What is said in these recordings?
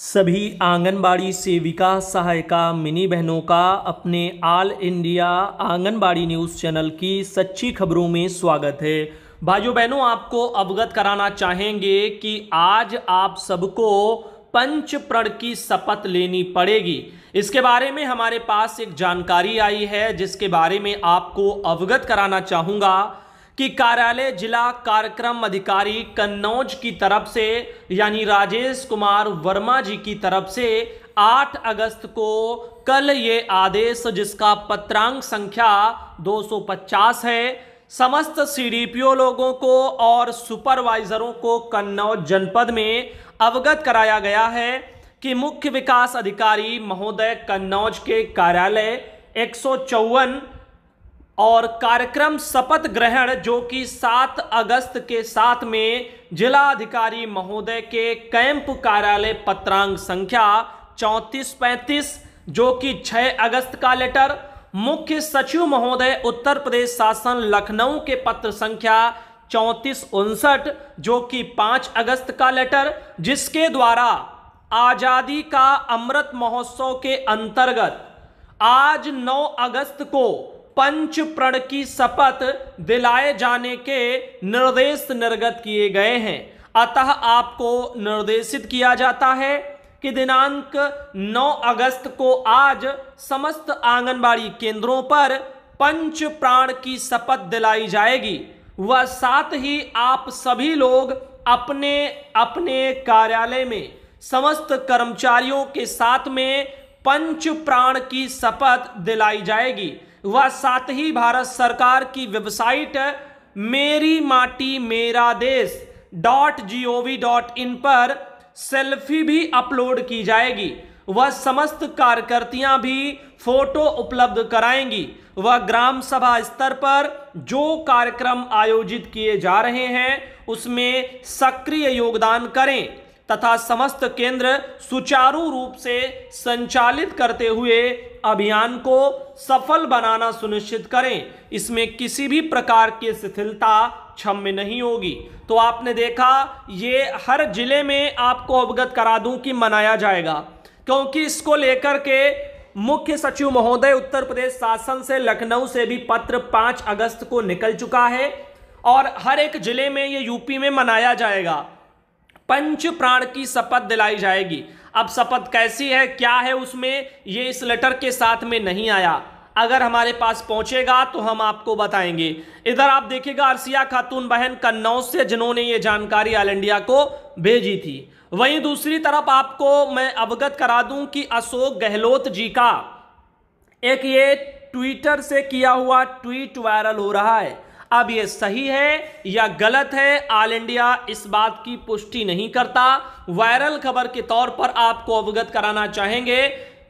सभी आंगनबाड़ी सेविका सहायिका मिनी बहनों का अपने all India Anganwadi news channel की सच्ची खबरों में स्वागत है भाइयों बहनों आपको अवगत कराना चाहेंगे कि आज आप सबको पंच प्रण की शपथ लेनी पड़ेगी इसके बारे में हमारे पास एक जानकारी आई है जिसके बारे में आपको अवगत कराना चाहूँगा कि कार्यालय जिला कार्यक्रम अधिकारी कन्नौज की तरफ से यानी राजेश कुमार वर्मा जी की तरफ से 8 अगस्त को कल ये आदेश जिसका पत्रांक संख्या 250 है समस्त सी लोगों को और सुपरवाइजरों को कन्नौज जनपद में अवगत कराया गया है कि मुख्य विकास अधिकारी महोदय कन्नौज के कार्यालय एक और कार्यक्रम शपथ ग्रहण जो कि 7 अगस्त के साथ में जिलाधिकारी महोदय के कैंप कार्यालय पत्रांग संख्या चौंतीस पैंतीस जो कि 6 अगस्त का लेटर मुख्य सचिव महोदय उत्तर प्रदेश शासन लखनऊ के पत्र संख्या चौंतीस उनसठ जो कि 5 अगस्त का लेटर जिसके द्वारा आज़ादी का अमृत महोत्सव के अंतर्गत आज 9 अगस्त को पंच प्रण की शपथ दिलाए जाने के निर्देश निर्गत किए गए हैं अतः आपको निर्देशित किया जाता है कि दिनांक 9 अगस्त को आज समस्त आंगनबाड़ी केंद्रों पर पंच प्राण की शपथ दिलाई जाएगी व साथ ही आप सभी लोग अपने अपने कार्यालय में समस्त कर्मचारियों के साथ में पंच प्राण की शपथ दिलाई जाएगी व साथ ही भारत सरकार की वेबसाइट मेरी माटी मेरा देश dot G O V dot in पर सेल्फी भी अपलोड की जाएगी वह समस्त कार्यकर्तियां भी फोटो उपलब्ध कराएंगी वह ग्राम सभा स्तर पर जो कार्यक्रम आयोजित किए जा रहे हैं उसमें सक्रिय योगदान करें तथा समस्त केंद्र सुचारू रूप से संचालित करते हुए अभियान को सफल बनाना सुनिश्चित करें इसमें किसी भी प्रकार की शिथिलता क्षम्य नहीं होगी तो आपने देखा ये हर जिले में आपको अवगत करा दूं कि मनाया जाएगा क्योंकि इसको लेकर के मुख्य सचिव महोदय उत्तर प्रदेश शासन से लखनऊ से भी पत्र पाँच अगस्त को निकल चुका है और हर एक जिले में ये यूपी में मनाया जाएगा पंच प्राण की शपथ दिलाई जाएगी अब शपथ कैसी है क्या है उसमें ये इस लेटर के साथ में नहीं आया अगर हमारे पास पहुंचेगा तो हम आपको बताएंगे इधर आप देखिएगा अरसिया खातून बहन कन्नौज से जिन्होंने ये जानकारी ऑल इंडिया को भेजी थी वहीं दूसरी तरफ आपको मैं अवगत करा दूं कि अशोक गहलोत जी का एक ये ट्विटर से किया हुआ ट्वीट वायरल हो रहा है अब ये सही है या गलत है ऑल इंडिया इस बात की पुष्टि नहीं करता वायरल खबर के तौर पर आपको अवगत कराना चाहेंगे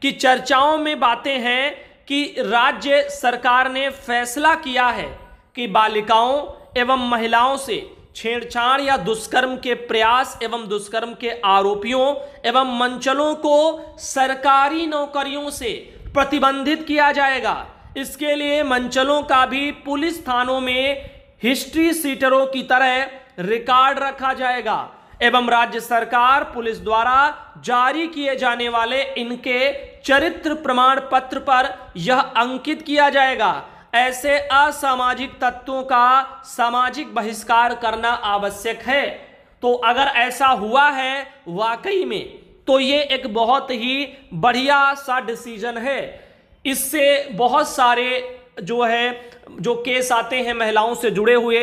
कि चर्चाओं में बातें हैं कि राज्य सरकार ने फैसला किया है कि बालिकाओं एवं महिलाओं से छेड़छाड़ या दुष्कर्म के प्रयास एवं दुष्कर्म के आरोपियों एवं मंचलों को सरकारी नौकरियों से प्रतिबंधित किया जाएगा इसके लिए मंचलों का भी पुलिस थानों में हिस्ट्री सीटरों की तरह रिकॉर्ड रखा जाएगा एवं राज्य सरकार पुलिस द्वारा जारी किए जाने वाले इनके चरित्र प्रमाण पत्र पर यह अंकित किया जाएगा ऐसे असामाजिक तत्वों का सामाजिक बहिष्कार करना आवश्यक है तो अगर ऐसा हुआ है वाकई में तो ये एक बहुत ही बढ़िया सा डिसीजन है इससे बहुत सारे जो है जो केस आते हैं महिलाओं से जुड़े हुए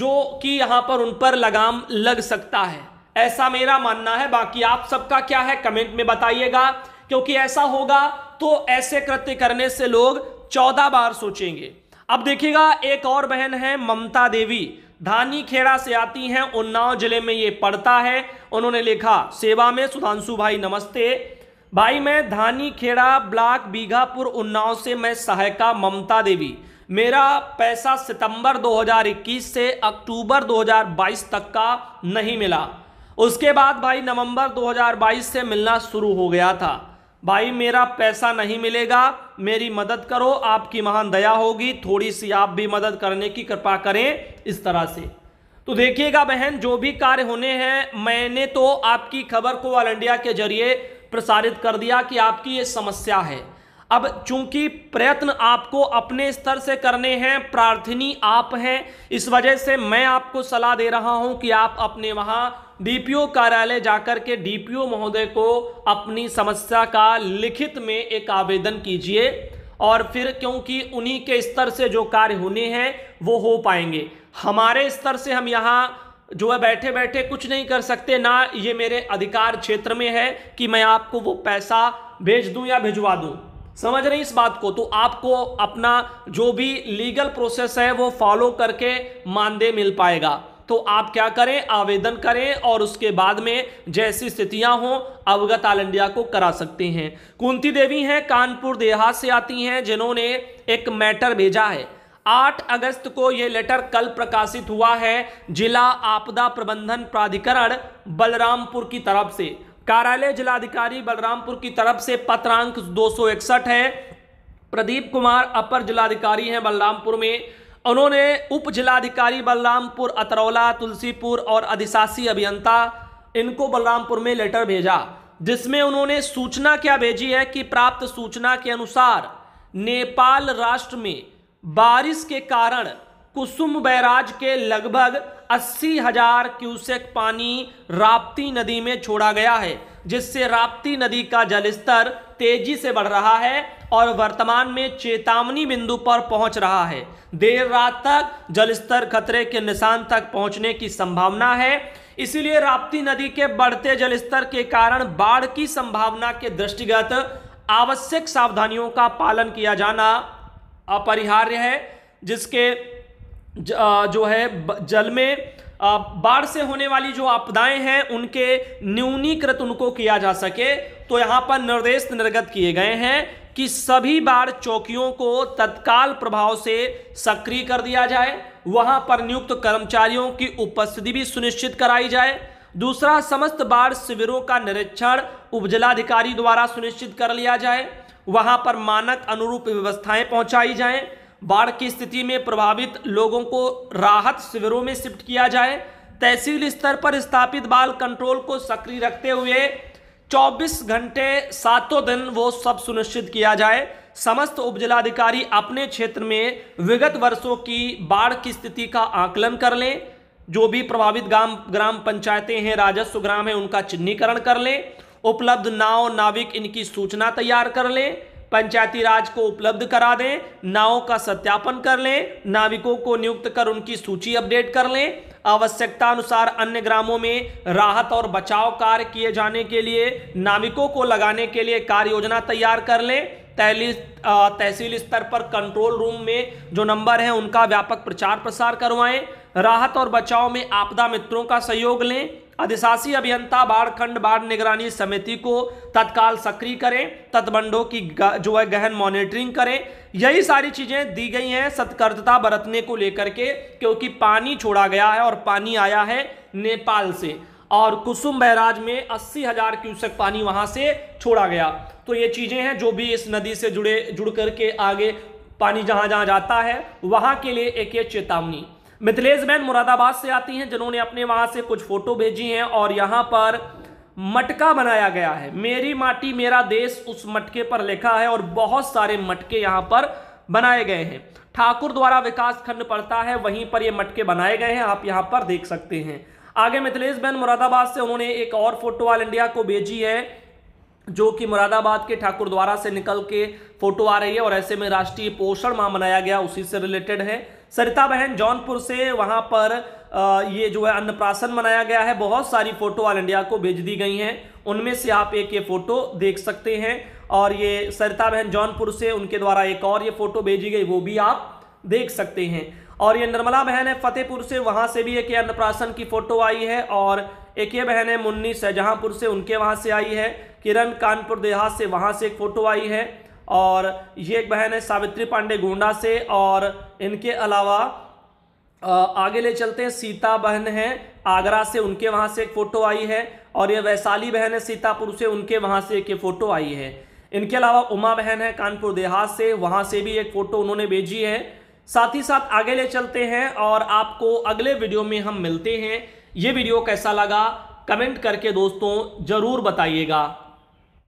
जो कि यहाँ पर उन पर लगाम लग सकता है ऐसा मेरा मानना है बाकी आप सबका क्या है कमेंट में बताइएगा क्योंकि ऐसा होगा तो ऐसे कृत्य करने से लोग चौदह बार सोचेंगे अब देखिएगा एक और बहन है ममता देवी धानी खेड़ा से आती हैं उन्नाव जिले में ये पड़ता है उन्होंने लिखा सेवा में सुधांशु भाई नमस्ते भाई मैं धानी खेड़ा ब्लॉक बीघापुर उन्नाव से मैं सहायका ममता देवी मेरा पैसा सितंबर 2021 से अक्टूबर 2022 तक का नहीं मिला उसके बाद भाई नवंबर 2022 से मिलना शुरू हो गया था भाई मेरा पैसा नहीं मिलेगा मेरी मदद करो आपकी महान दया होगी थोड़ी सी आप भी मदद करने की कृपा करें इस तरह से तो देखिएगा बहन जो भी कार्य होने हैं मैंने तो आपकी खबर को ऑल इंडिया के जरिए प्रसारित कर दिया कि आपकी ये समस्या है अब चूंकि प्रयत्न आपको अपने स्तर से करने हैं प्रार्थनी आप हैं इस वजह से मैं आपको सलाह दे रहा हूं कि आप अपने वहां डीपीओ कार्यालय जाकर के डीपीओ महोदय को अपनी समस्या का लिखित में एक आवेदन कीजिए और फिर क्योंकि उन्हीं के स्तर से जो कार्य होने हैं वो हो पाएंगे हमारे स्तर से हम यहाँ जो है बैठे बैठे कुछ नहीं कर सकते ना ये मेरे अधिकार क्षेत्र में है कि मैं आपको वो पैसा भेज दूं या भिजवा दूं समझ रहे हैं इस बात को तो आपको अपना जो भी लीगल प्रोसेस है वो फॉलो करके मानदेय मिल पाएगा तो आप क्या करें आवेदन करें और उसके बाद में जैसी स्थितियां हों अवगत आलंडिया को करा सकते हैं कुंती देवी हैं कानपुर देहात से आती हैं जिन्होंने एक मैटर भेजा है 8 अगस्त को यह लेटर कल प्रकाशित हुआ है जिला आपदा प्रबंधन प्राधिकरण बलरामपुर की तरफ से कार्यालय जिलाधिकारी बलरामपुर की तरफ से पत्रांक दो है प्रदीप कुमार अपर जिलाधिकारी हैं बलरामपुर में उन्होंने उप जिलाधिकारी बलरामपुर अतरौला तुलसीपुर और अधिशासी अभियंता इनको बलरामपुर में लेटर भेजा जिसमें उन्होंने सूचना क्या भेजी है कि प्राप्त सूचना के अनुसार नेपाल राष्ट्र में बारिश के कारण कुसुम बैराज के लगभग अस्सी हजार क्यूसेक पानी राप्ती नदी में छोड़ा गया है जिससे राप्ती नदी का जलस्तर तेजी से बढ़ रहा है और वर्तमान में चेतावनी बिंदु पर पहुंच रहा है देर रात तक जलस्तर खतरे के निशान तक पहुंचने की संभावना है इसीलिए राप्ती नदी के बढ़ते जलस्तर के कारण बाढ़ की संभावना के दृष्टिगत आवश्यक सावधानियों का पालन किया जाना अपरिहार्य है जिसके जो है जल में बाढ़ से होने वाली जो आपदाएं हैं उनके न्यूनीकृत उनको किया जा सके तो यहाँ पर निर्देश निर्गत किए गए हैं कि सभी बाढ़ चौकियों को तत्काल प्रभाव से सक्रिय कर दिया जाए वहाँ पर नियुक्त कर्मचारियों की उपस्थिति भी सुनिश्चित कराई जाए दूसरा समस्त बाढ़ शिविरों का निरीक्षण उपजिलाधिकारी द्वारा सुनिश्चित कर लिया जाए वहां पर मानक अनुरूप व्यवस्थाएं पहुंचाई जाएं बाढ़ की स्थिति में प्रभावित लोगों को राहत शिविरों में शिफ्ट किया जाए तहसील स्तर पर स्थापित बाल कंट्रोल को सक्रिय रखते हुए 24 घंटे सातों दिन वो सब सुनिश्चित किया जाए समस्त उपजिलाधिकारी अपने क्षेत्र में विगत वर्षों की बाढ़ की स्थिति का आकलन कर लें जो भी प्रभावित ग्राम ग्राम पंचायतें हैं राजस्व ग्राम है उनका चिन्हीकरण कर लें उपलब्ध नाव नाविक इनकी सूचना तैयार कर लें पंचायती राज को उपलब्ध करा दें नावों का सत्यापन कर लें नाविकों को नियुक्त कर उनकी सूची अपडेट कर लें आवश्यकता अनुसार अन्य ग्रामों में राहत और बचाव कार्य किए जाने के लिए नाविकों को लगाने के लिए कार्य योजना तैयार कर लें तहली तहसील स्तर पर कंट्रोल रूम में जो नंबर है उनका व्यापक प्रचार प्रसार करवाएं राहत और बचाव में आपदा मित्रों का सहयोग लें अधिशासी अभियंता बाढ़ खंड बाढ़ निगरानी समिति को तत्काल सक्रिय करें तटबंधों की जो है गहन मॉनिटरिंग करें यही सारी चीज़ें दी गई हैं सतर्कता बरतने को लेकर के क्योंकि पानी छोड़ा गया है और पानी आया है नेपाल से और कुसुम बैराज में अस्सी हजार क्यूसेक पानी वहां से छोड़ा गया तो ये चीज़ें हैं जो भी इस नदी से जुड़े जुड़ करके आगे पानी जहां जहां जाता है वहां के लिए एक ये चेतावनी मिथिलेश बहन मुरादाबाद से आती हैं जिन्होंने अपने वहां से कुछ फ़ोटो भेजी हैं और यहाँ पर मटका बनाया गया है मेरी माटी मेरा देश उस मटके पर लिखा है और बहुत सारे मटके यहाँ पर बनाए गए हैं ठाकुर द्वारा विकास खंड पड़ता है वहीं पर ये मटके बनाए गए हैं आप यहाँ पर देख सकते हैं आगे मिथिलेश बहन मुरादाबाद से उन्होंने एक और फोटो ऑल इंडिया को भेजी है जो कि मुरादाबाद के ठाकुर द्वारा से निकल के फोटो आ रही है और ऐसे में राष्ट्रीय पोषण माह मनाया गया उसी से रिलेटेड है सरिता बहन जौनपुर से वहाँ पर ये जो है अन्नप्राशन मनाया गया है बहुत सारी फोटो ऑल इंडिया को भेज दी गई हैं उनमें से आप एक ये फोटो देख सकते हैं और ये सरिता बहन जौनपुर से उनके द्वारा एक और ये फोटो भेजी गई वो भी आप देख सकते हैं और ये निर्मला बहन है फतेहपुर से वहाँ से भी एक अन्नप्राशन की फोटो आई है और एक ये बहन है मुन्नी शाहजहाँपुर से उनके वहाँ से आई है किरण कानपुर देहात से वहाँ से एक फ़ोटो आई है और ये एक बहन है सावित्री पांडे गोंडा से और इनके अलावा आगे ले चलते हैं सीता बहन है आगरा से उनके वहाँ से एक फ़ोटो आई है और ये वैशाली बहन है सीतापुर से उनके वहाँ से एक फ़ोटो आई है इनके अलावा उमा बहन है कानपुर देहात से वहाँ से भी एक फ़ोटो उन्होंने भेजी है साथ ही साथ आगे ले चलते हैं और आपको अगले वीडियो में हम मिलते हैं ये वीडियो कैसा लगा कमेंट करके दोस्तों ज़रूर बताइएगा